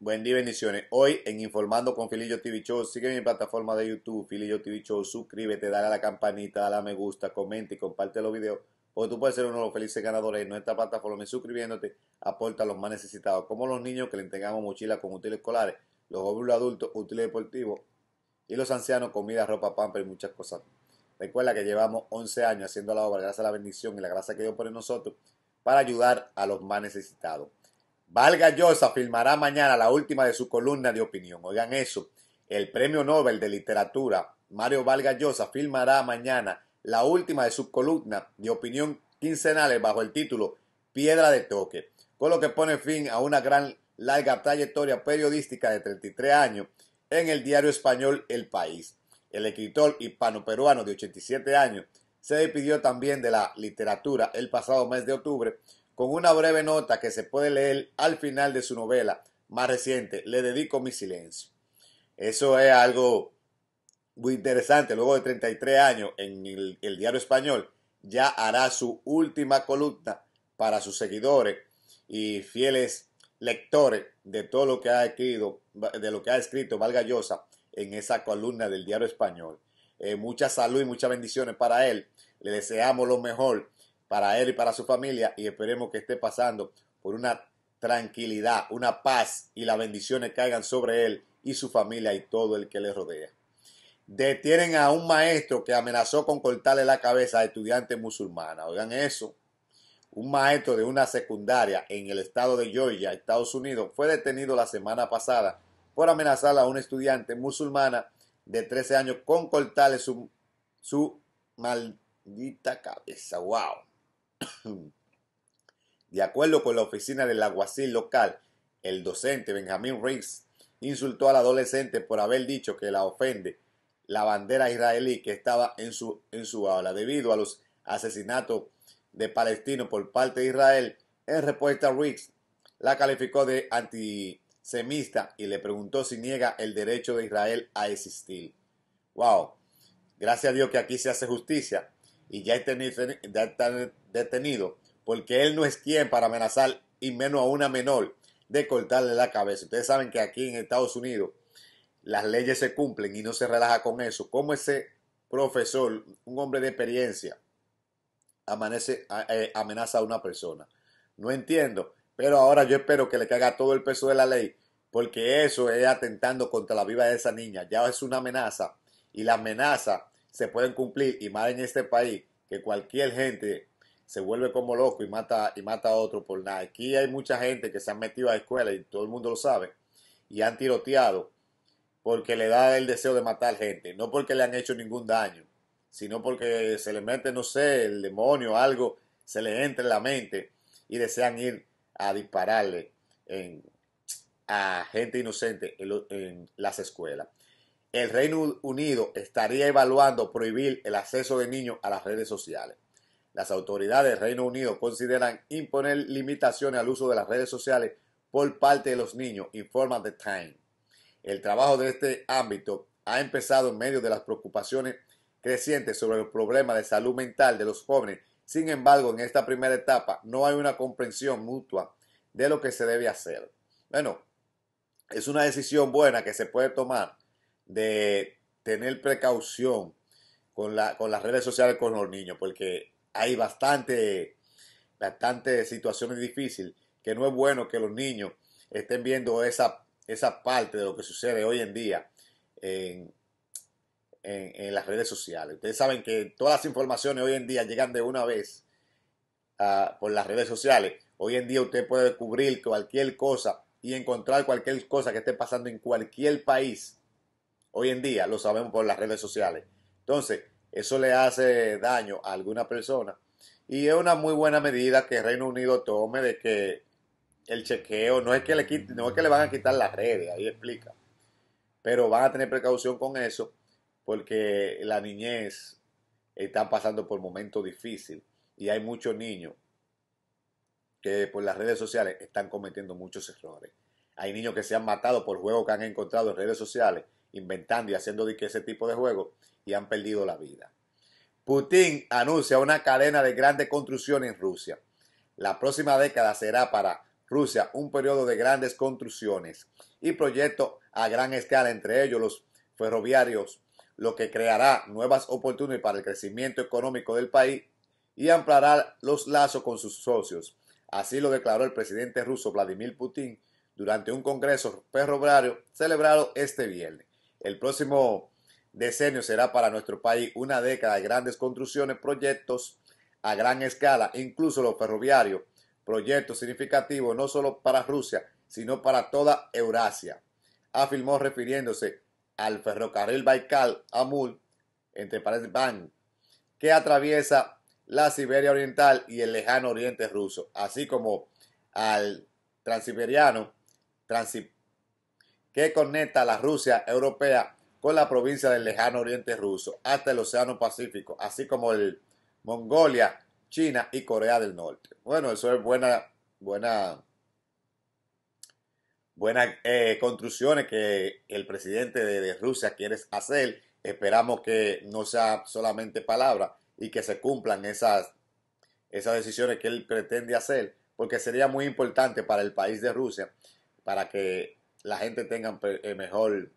Buen día bendiciones. Hoy en Informando con Filillo TV Show, sigue mi plataforma de YouTube, Filillo TV Show, suscríbete, dale a la campanita, dale a me gusta, comenta y comparte los videos, porque tú puedes ser uno de los felices ganadores en nuestra plataforma y suscribiéndote aporta a los más necesitados, como los niños que le entregamos mochilas con útiles escolares, los jóvenes adultos, útiles deportivos y los ancianos, comida, ropa, pamper y muchas cosas. Recuerda que llevamos 11 años haciendo la obra gracias a la bendición y la gracia que Dios pone en nosotros para ayudar a los más necesitados. Valga Llosa firmará mañana la última de su columna de opinión. Oigan eso. El premio Nobel de Literatura, Mario Valga Llosa, firmará mañana la última de su columna de opinión quincenales bajo el título Piedra de Toque, con lo que pone fin a una gran larga trayectoria periodística de 33 años en el diario español El País. El escritor hispano-peruano de 87 años se despidió también de la literatura el pasado mes de octubre con una breve nota que se puede leer al final de su novela más reciente, Le dedico mi silencio. Eso es algo muy interesante. Luego de 33 años en el, diario español, ya hará su última columna para sus seguidores y fieles lectores de todo lo que ha escrito, de lo que ha escrito Valga en esa columna del diario español. Eh, mucha salud y muchas bendiciones para él. Le deseamos lo mejor para él y para su familia y esperemos que esté pasando por una tranquilidad, una paz y las bendiciones caigan sobre él y su familia y todo el que le rodea. Detienen a un maestro que amenazó con cortarle la cabeza a estudiantes musulmanas. Oigan eso. Un maestro de una secundaria en el estado de Georgia, Estados Unidos, fue detenido la semana pasada por amenazar a una estudiante musulmana de 13 años con cortarle su, su maldita cabeza. ¡Wow! De acuerdo con la oficina del aguacil local, el docente Benjamín Riggs insultó al adolescente por haber dicho que la ofende la bandera israelí que estaba en su, en su aula debido a los asesinatos de palestinos por parte de Israel. En respuesta, Riggs la calificó de antisemista y le preguntó si niega el derecho de Israel a existir. ¡Wow! Gracias a Dios que aquí se hace justicia y ya está detenido, porque él no es quien para amenazar y menos a una menor de cortarle la cabeza. Ustedes saben que aquí en Estados Unidos las leyes se cumplen y no se relaja con eso. ¿Cómo ese profesor, un hombre de experiencia, eh, amenaza a una persona? No entiendo, pero ahora yo espero que le caiga todo el peso de la ley, porque eso es atentando contra la vida de esa niña. Ya es una amenaza y la amenaza se pueden cumplir y más en este país que cualquier gente se vuelve como loco y mata y mata a otro por nada. Aquí hay mucha gente que se han metido a escuela y todo el mundo lo sabe y han tiroteado porque le da el deseo de matar gente, no porque le han hecho ningún daño, sino porque se le mete, no sé, el demonio o algo, se le entra en la mente y desean ir a dispararle a gente inocente en las escuelas el Reino Unido estaría evaluando prohibir el acceso de niños a las redes sociales. Las autoridades del Reino Unido consideran imponer limitaciones al uso de las redes sociales por parte de los niños, informa The Time. El trabajo de este ámbito ha empezado en medio de las preocupaciones crecientes sobre el problema de salud mental de los jóvenes. Sin embargo, en esta primera etapa no hay una comprensión mutua de lo que se debe hacer. Bueno, es una decisión buena que se puede tomar de tener precaución con, la, con las redes sociales con los niños, porque hay bastante, bastante situaciones difíciles que no es bueno que los niños estén viendo esa, esa parte de lo que sucede hoy en día en, en, las redes sociales. Ustedes saben que todas las informaciones hoy en día llegan de una vez ah, por las redes sociales. Hoy en día usted puede descubrir cualquier cosa y encontrar cualquier cosa que esté pasando en cualquier país hoy en día, lo sabemos por las redes sociales. Entonces, eso le hace daño a alguna persona. Y es una muy buena medida que Reino Unido tome de que el chequeo no es que le, quiten, no es que le van a quitar las redes, ahí explica. Pero van a tener precaución con eso porque la niñez está pasando por momentos difíciles y hay muchos niños que por las redes sociales están cometiendo muchos errores. Hay niños que se han matado por juegos que han encontrado en redes sociales inventando y haciendo de que ese tipo de juego y han perdido la vida. Putin anuncia una cadena de grandes construcciones en Rusia. La próxima década será para Rusia un periodo de grandes construcciones y proyectos a gran escala, entre ellos los ferroviarios, lo que creará nuevas oportunidades para el crecimiento económico del país y ampliará los lazos con sus socios. Así lo declaró el presidente ruso Vladimir Putin durante un congreso ferroviario celebrado este viernes. El próximo decenio será para nuestro país una década de grandes construcciones, proyectos a gran escala, incluso los ferroviarios, proyectos significativos no solo para Rusia, sino para toda Eurasia, afirmó refiriéndose al ferrocarril Baikal Amul, entre paréntesis Ban, que atraviesa la Siberia Oriental y el lejano oriente ruso, así como al transiberiano, Transiberiano que conecta la Rusia europea con la provincia del lejano oriente ruso hasta el Océano Pacífico, así como el Mongolia, China y Corea del Norte. Bueno, eso es buena, buena, buena eh, construcciones que el presidente de, Rusia quiere hacer. Esperamos que no sea solamente palabra y que se cumplan esas, esas decisiones que él pretende hacer, porque sería muy importante para el país de Rusia, para que la gente tenga eh, mejor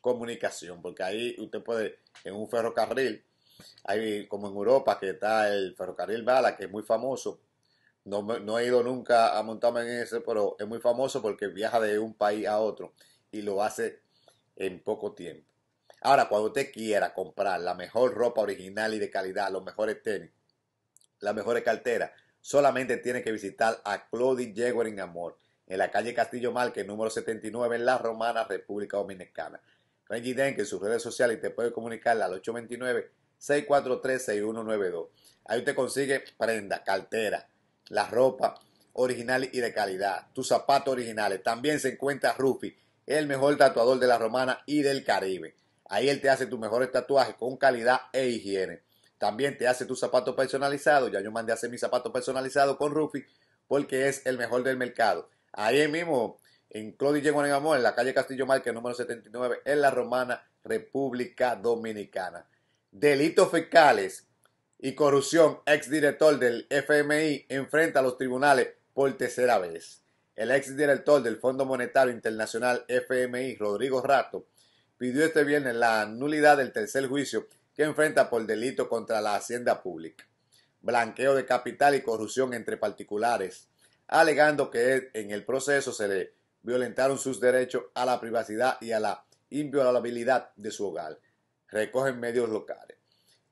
comunicación, porque ahí usted puede, en un ferrocarril, hay como en Europa que está el ferrocarril Bala, que es muy famoso. No, no he ido nunca a montarme en ese, pero es muy famoso porque viaja de un país a otro y lo hace en poco tiempo. Ahora, cuando usted quiera comprar la mejor ropa original y de calidad, los mejores tenis, las mejores carteras, solamente tiene que visitar a Claudie Jaguar en Amor en la calle Castillo Malque, número 79, en La Romana, República Dominicana. Reggie que en sus redes sociales te puede comunicar al 829-643-6192. Ahí te consigue prenda, cartera, la ropa original y de calidad, tus zapatos originales. También se encuentra Rufi, el mejor tatuador de la Romana y del Caribe. Ahí él te hace tus mejores tatuajes con calidad e higiene. También te hace tus zapatos personalizados. Ya yo mandé a hacer mis zapatos personalizados con Rufi porque es el mejor del mercado. Ahí mismo, en Claudia Yeguanigamón, en la calle Castillo Marque, número 79, en la Romana, República Dominicana. Delitos fiscales y corrupción, exdirector del FMI enfrenta a los tribunales por tercera vez. El exdirector del Fondo Monetario Internacional FMI, Rodrigo Rato, pidió este viernes la nulidad del tercer juicio que enfrenta por delito contra la hacienda pública, blanqueo de capital y corrupción entre particulares alegando que en el proceso se le violentaron sus derechos a la privacidad y a la inviolabilidad de su hogar. Recogen medios locales.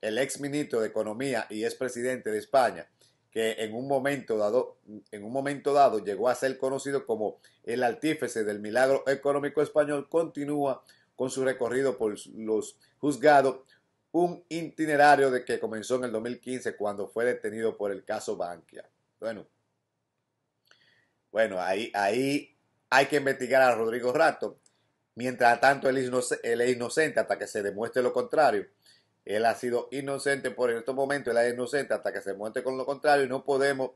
El ex ministro de Economía y ex presidente de España, que en un momento dado, en un momento dado llegó a ser conocido como el artífice del milagro económico español, continúa con su recorrido por los juzgados, un itinerario de que comenzó en el 2015 cuando fue detenido por el caso Bankia. Bueno, bueno, ahí, ahí hay que investigar a Rodrigo Rato. Mientras tanto, él, es inocente hasta que se demuestre lo contrario. Él ha sido inocente por en estos momentos, él es inocente hasta que se demuestre con lo contrario y no podemos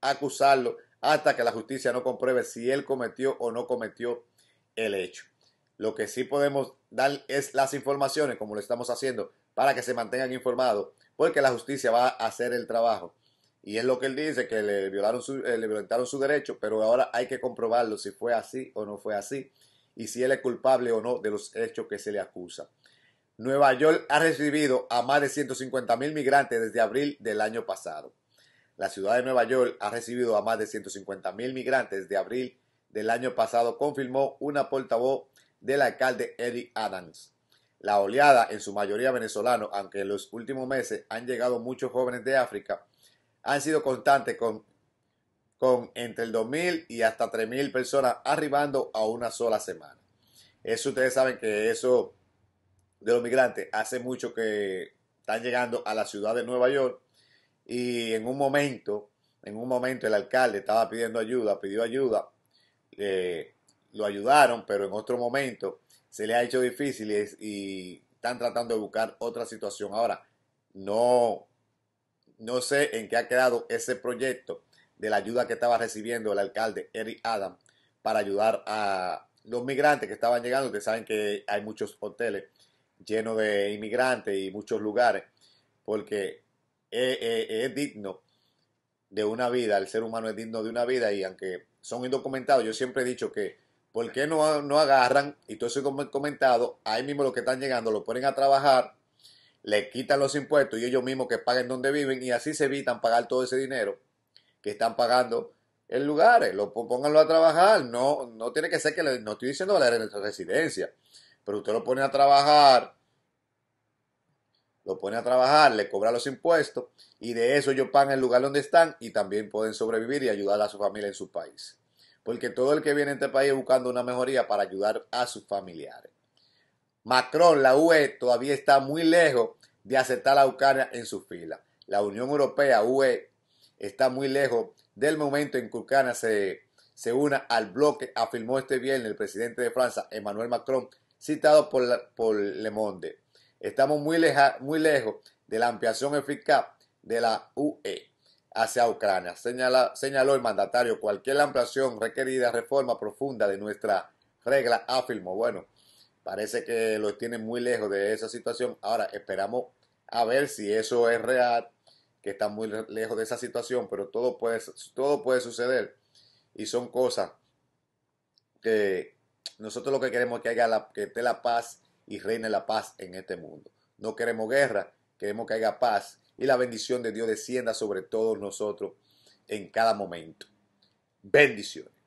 acusarlo hasta que la justicia no compruebe si él cometió o no cometió el hecho. Lo que sí podemos dar es las informaciones, como lo estamos haciendo, para que se mantengan informados, porque la justicia va a hacer el trabajo. Y es lo que él dice, que le, violaron su, eh, le violentaron su derecho, pero ahora hay que comprobarlo si fue así o no fue así, y si él es culpable o no de los hechos que se le acusa. Nueva York ha recibido a más de 150 mil migrantes desde abril del año pasado. La ciudad de Nueva York ha recibido a más de 150 mil migrantes desde abril del año pasado, confirmó una portavoz del alcalde Eddie Adams. La oleada, en su mayoría venezolano, aunque en los últimos meses han llegado muchos jóvenes de África, han sido constantes con, con entre el 2.000 y hasta 3.000 personas arribando a una sola semana. Eso ustedes saben que eso de los migrantes hace mucho que están llegando a la ciudad de Nueva York y en un momento, en un momento el alcalde estaba pidiendo ayuda, pidió ayuda, eh, lo ayudaron, pero en otro momento se le ha hecho difícil y están tratando de buscar otra situación. Ahora, no no sé en qué ha quedado ese proyecto de la ayuda que estaba recibiendo el alcalde Eric Adam para ayudar a los migrantes que estaban llegando. Ustedes saben que hay muchos hoteles llenos de inmigrantes y muchos lugares, porque eh, eh, es, digno de una vida, el ser humano es digno de una vida y aunque son indocumentados, yo siempre he dicho que ¿por qué no, no agarran y todo eso comentado, ahí mismo los que están llegando lo ponen a trabajar le quitan los impuestos y ellos mismos que paguen donde viven y así se evitan pagar todo ese dinero que están pagando en lugares. Lo, pónganlo a trabajar. No, no tiene que ser que le, no estoy diciendo la residencia, pero usted lo pone a trabajar, lo pone a trabajar, le cobra los impuestos y de eso ellos pagan el lugar donde están y también pueden sobrevivir y ayudar a su familia en su país. Porque todo el que viene a este país buscando una mejoría para ayudar a sus familiares. Macron, la UE, todavía está muy lejos de aceptar a Ucrania en su fila. La Unión Europea, UE, está muy lejos del momento en que Ucrania se, se una al bloque, afirmó este viernes el presidente de Francia, Emmanuel Macron, citado por, por Le Monde. Estamos muy, muy lejos de la ampliación eficaz de la UE hacia Ucrania. señaló el mandatario, cualquier ampliación requerida reforma profunda de nuestra regla, afirmó. Bueno, parece que los tiene muy lejos de esa situación. Ahora, esperamos a ver si eso es real, que está muy lejos de esa situación, pero todo puede, todo puede suceder. Y son cosas que nosotros lo que queremos es que haya la, que esté la paz y reine la paz en este mundo. No queremos guerra, queremos que haya paz y la bendición de Dios descienda sobre todos nosotros en cada momento. Bendiciones.